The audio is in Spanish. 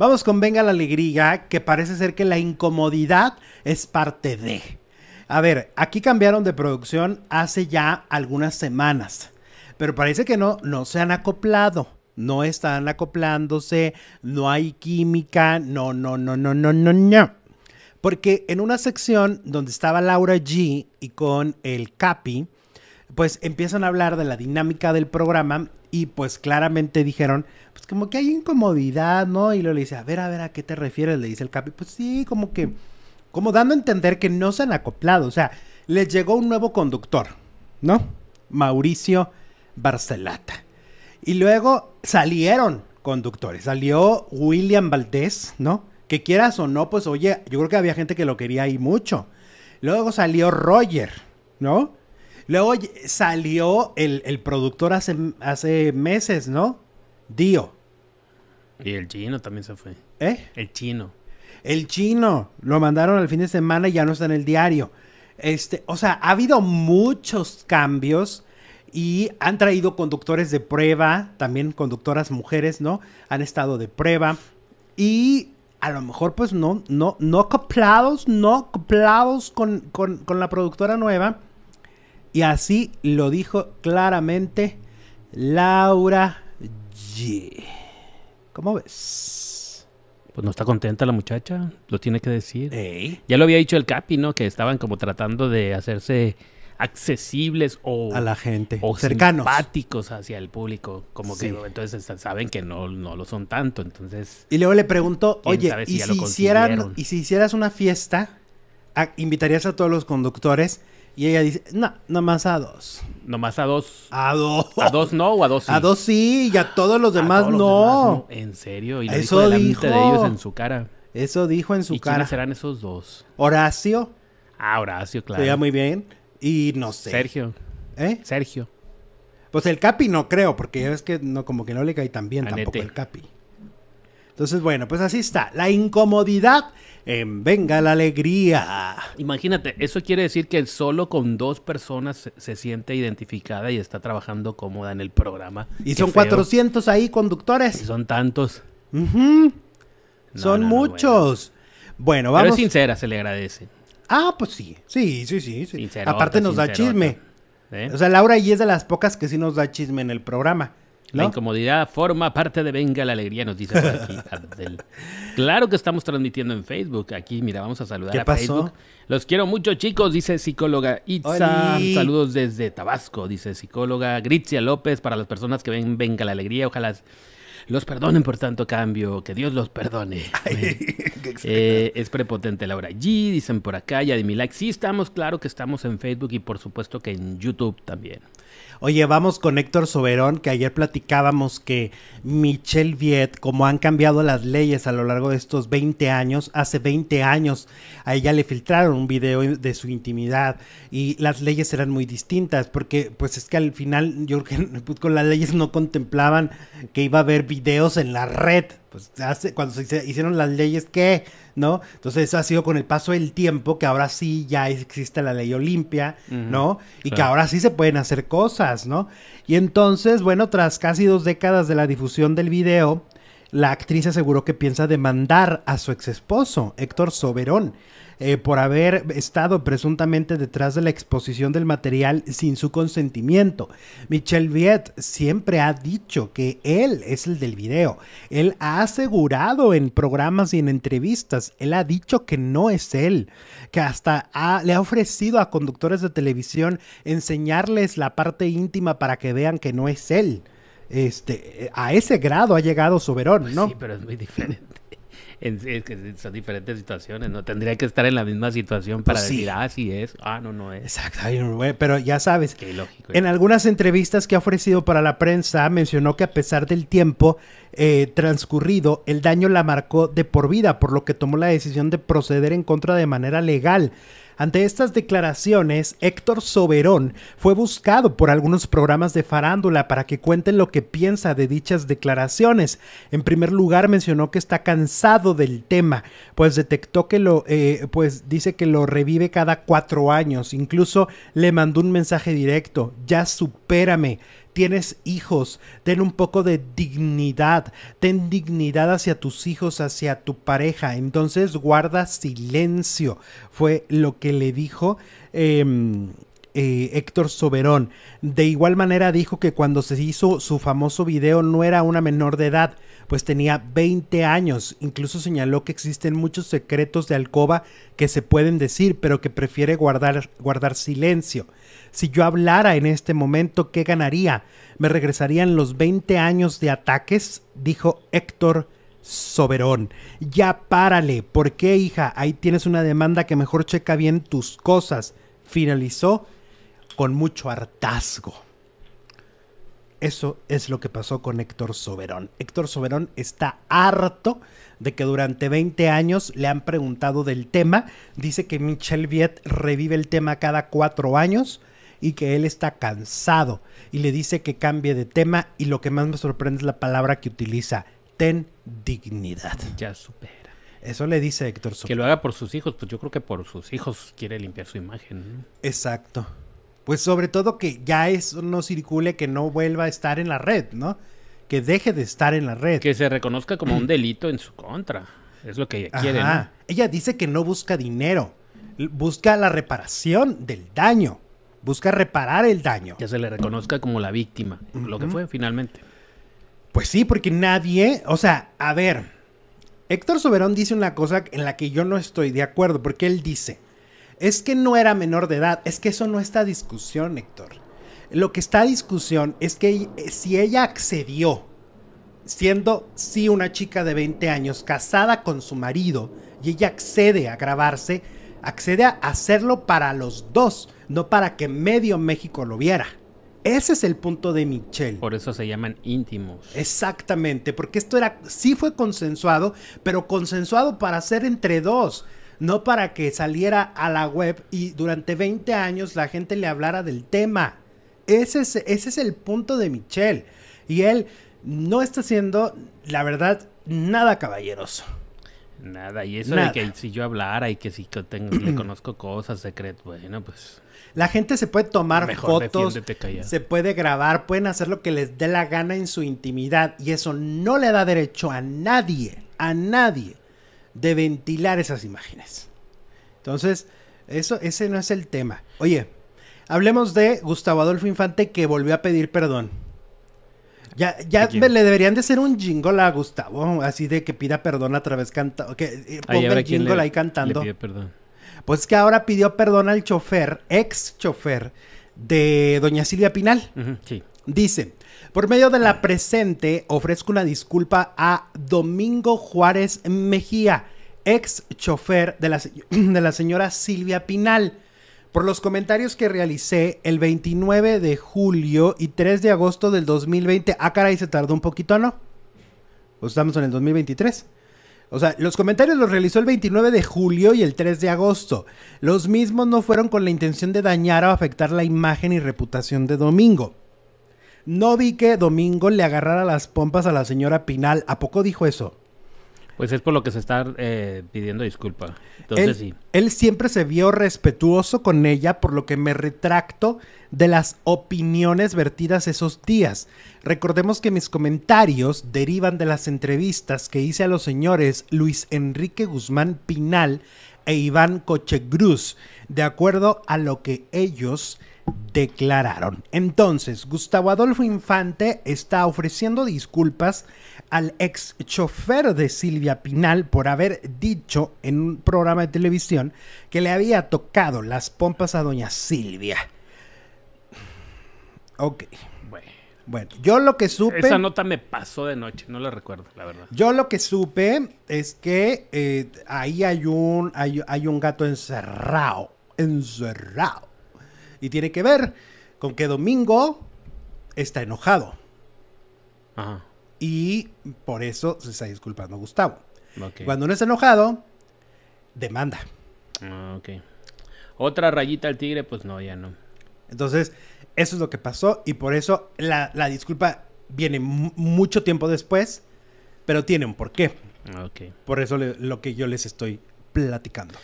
Vamos con Venga la Alegría, que parece ser que la incomodidad es parte de. A ver, aquí cambiaron de producción hace ya algunas semanas, pero parece que no, no se han acoplado. No están acoplándose, no hay química, no, no, no, no, no, no, no. Porque en una sección donde estaba Laura G y con el Capi, pues empiezan a hablar de la dinámica del programa y pues claramente dijeron, pues como que hay incomodidad, ¿no? Y luego le dice, a ver, a ver, ¿a qué te refieres? Le dice el Capi, pues sí, como que, como dando a entender que no se han acoplado, o sea, les llegó un nuevo conductor, ¿no? Mauricio Barcelata. Y luego salieron conductores, salió William Valdés, ¿no? Que quieras o no, pues oye, yo creo que había gente que lo quería ahí mucho. Luego salió Roger, ¿no? Luego salió el, productor hace, hace meses, ¿no? Dio. Y el chino también se fue. ¿Eh? El chino. El chino. Lo mandaron al fin de semana y ya no está en el diario. Este, o sea, ha habido muchos cambios y han traído conductores de prueba, también conductoras mujeres, ¿no? Han estado de prueba y a lo mejor pues no, no, no acoplados, no acoplados con, con la productora nueva, y así lo dijo claramente Laura G. ¿Cómo ves? Pues no está contenta la muchacha, lo tiene que decir. Ya lo había dicho el Capi, ¿no? Que estaban como tratando de hacerse accesibles o a la gente o cercanos simpáticos hacia el público como que entonces saben que no, no lo son tanto entonces y luego le preguntó oye y si hicieras una fiesta invitarías a todos los conductores y ella dice, no, nomás a dos. Nomás a dos. A dos. A dos no o a dos sí. A dos sí y a todos los demás, no. En serio, y lo Eso dijo, de ellos en su cara. Eso dijo en su cara. ¿Quiénes serán esos dos? Horacio. Ah, Horacio, claro. Sería muy bien. Y no sé. Sergio. ¿Eh? Sergio. Pues el Capi no creo, porque ya ves que no, como que no le cae tan bien tampoco el Capi. Entonces, bueno, pues así está. La incomodidad en Venga la Alegría. Imagínate, eso quiere decir que solo con dos personas se, siente identificada y está trabajando cómoda en el programa. Y son 400 ahí conductores. Y son tantos. son muchos. Bueno. vamos. Pero es sincera, se le agradece. Ah, pues sí. Sí, sí, sí. sí. Aparte nos da chisme. ¿Eh? O sea, Laura y es de las pocas que sí nos da chisme en el programa. La incomodidad forma parte de Venga la Alegría, nos dice Claro que estamos transmitiendo en Facebook. Aquí, mira, vamos a saludar a Facebook. Los quiero mucho, chicos, dice psicóloga Itza. Saludos desde Tabasco, dice psicóloga Gritzia López. Para las personas que ven Venga la Alegría, ojalá los perdonen por tanto cambio, que Dios los perdone. Eh, es prepotente la hora. G, dicen por acá, ya de mi Sí, estamos, claro que estamos en Facebook y por supuesto que en YouTube también. Oye, vamos con Héctor Soberón, que ayer platicábamos que Michelle Viet, como han cambiado las leyes a lo largo de estos 20 años, hace 20 años a ella le filtraron un video de su intimidad y las leyes eran muy distintas, porque pues es que al final yo creo que pues, con las leyes no contemplaban que iba a haber videos en la red. Pues hace, cuando se hicieron las leyes, ¿qué? ¿No? Entonces eso ha sido con el paso del tiempo que ahora sí ya existe la ley Olimpia, ¿no? Y que ahora sí se pueden hacer cosas, ¿no? Y entonces, bueno, tras casi dos décadas de la difusión del video, la actriz aseguró que piensa demandar a su ex esposo, Héctor Soberón, eh, por haber estado presuntamente detrás de la exposición del material sin su consentimiento. Michel Viet siempre ha dicho que él es el del video. Él ha asegurado en programas y en entrevistas, él ha dicho que no es él, que hasta le ha ofrecido a conductores de televisión enseñarles la parte íntima para que vean que no es él. Este, eh, a ese grado ha llegado Soberón, pues ¿no? sí, pero es muy diferente en, esas son diferentes situaciones, ¿no? Tendría que estar en la misma situación para pues decir, ah, sí es, ah, no, no es. Exacto, pero ya sabes. ¿eh? En algunas entrevistas que ha ofrecido para la prensa, mencionó que a pesar del tiempo eh, transcurrido, el daño la marcó de por vida, por lo que tomó la decisión de proceder en contra de manera legal. Ante estas declaraciones, Héctor Soberón fue buscado por algunos programas de farándula para que cuenten lo que piensa de dichas declaraciones. En primer lugar, mencionó que está cansado del tema, pues detectó que lo, eh, pues dice que lo revive cada cuatro años. Incluso le mandó un mensaje directo, ya su espérame Tienes hijos, ten un poco de dignidad, ten dignidad hacia tus hijos, hacia tu pareja. Entonces guarda silencio, fue lo que le dijo. Em, eh, Héctor Soberón. De igual manera dijo que cuando se hizo su famoso video no era una menor de edad, pues tenía 20 años. Incluso señaló que existen muchos secretos de alcoba que se pueden decir, pero que prefiere guardar, guardar silencio. Si yo hablara en este momento, ¿qué ganaría? Me regresarían los 20 años de ataques, dijo Héctor Soberón. Ya párale, ¿por qué hija? Ahí tienes una demanda que mejor checa bien tus cosas. Finalizó con mucho hartazgo. Eso es lo que pasó con Héctor Soberón. Héctor Soberón está harto de que durante 20 años le han preguntado del tema. Dice que Michelle Viet revive el tema cada cuatro años y que él está cansado y le dice que cambie de tema y lo que más me sorprende es la palabra que utiliza, ten dignidad. Ya supera. Eso le dice Héctor Que lo haga por sus hijos, pues yo creo que por sus hijos quiere limpiar su imagen. Exacto. Pues sobre todo que ya eso no circule, que no vuelva a estar en la red, ¿no? Que deje de estar en la red. Que se reconozca como un delito en su contra. Es lo que ella quiere. Ella dice que no busca dinero, busca la reparación del daño busca reparar el daño. Que se le reconozca como la víctima, lo que fue finalmente. Pues sí, porque nadie, o sea, a ver, Héctor Soberón dice una cosa en la que yo no estoy de acuerdo, porque él dice, es que no era menor de edad, es que eso no está a discusión, Héctor. Lo que está a discusión es que eh, si ella accedió, siendo sí una chica de 20 años, casada con su marido, y ella accede a grabarse, accede a hacerlo para los dos no para que medio México lo viera. Ese es el punto de Michelle. Por eso se llaman íntimos. Exactamente, porque esto era sí fue consensuado, pero consensuado para ser entre dos, no para que saliera a la web y durante 20 años la gente le hablara del tema. Ese es, ese es el punto de Michelle. Y él no está siendo, la verdad, nada caballeroso. Nada, y eso de que si yo hablara y que si tengo, le conozco cosas, secretas, bueno, pues... La gente se puede tomar fotos, se puede grabar, pueden hacer lo que les dé la gana en su intimidad y eso no le da derecho a nadie, a nadie, de ventilar esas imágenes. Entonces, eso, ese no es el tema. Oye, hablemos de Gustavo Adolfo Infante que volvió a pedir perdón. Ya, ya le deberían de hacer un jingle a Gustavo, así de que pida perdón a través canta Que eh, ponga el jingle ahí cantando. Pues que ahora pidió perdón al chofer, ex chofer de doña Silvia Pinal. Dice, por medio de la presente ofrezco una disculpa a Domingo Juárez Mejía, ex chofer de de la señora Silvia Pinal por los comentarios que realicé el 29 de julio y 3 de agosto del 2020. Ah, caray, se tardó un poquito, ¿no? Pues estamos en el 2023. O sea, los comentarios los realizó el 29 de julio y el 3 de agosto. Los mismos no fueron con la intención de dañar o afectar la imagen y reputación de Domingo. No vi que Domingo le agarrara las pompas a la señora Pinal. ¿A poco dijo eso? Pues es por lo que se está eh, pidiendo disculpa. Entonces sí. Él siempre se vio respetuoso con ella, por lo que me retracto de las opiniones vertidas esos días. Recordemos que mis comentarios derivan de las entrevistas que hice a los señores Luis Enrique Guzmán Pinal e Iván Cochegruz, de acuerdo a lo que ellos declararon. Entonces, Gustavo Adolfo Infante está ofreciendo disculpas al ex chofer de Silvia Pinal por haber dicho en un programa de televisión que le había tocado las pompas a doña Silvia. Ok. Bueno, yo lo que supe. Esa nota me pasó de noche, no la recuerdo, la verdad. Yo lo que supe es que eh, ahí hay un, hay un gato encerrado. Encerrado. Y tiene que ver con que Domingo está enojado. Ajá. Y por eso se está disculpando Gustavo. Cuando no es enojado, demanda. Ah, Otra rayita al tigre, pues no, ya no. Entonces, eso es lo que pasó y por eso la, disculpa viene mucho tiempo después, pero tiene un porqué. Okay. Por eso lo que yo les estoy platicando.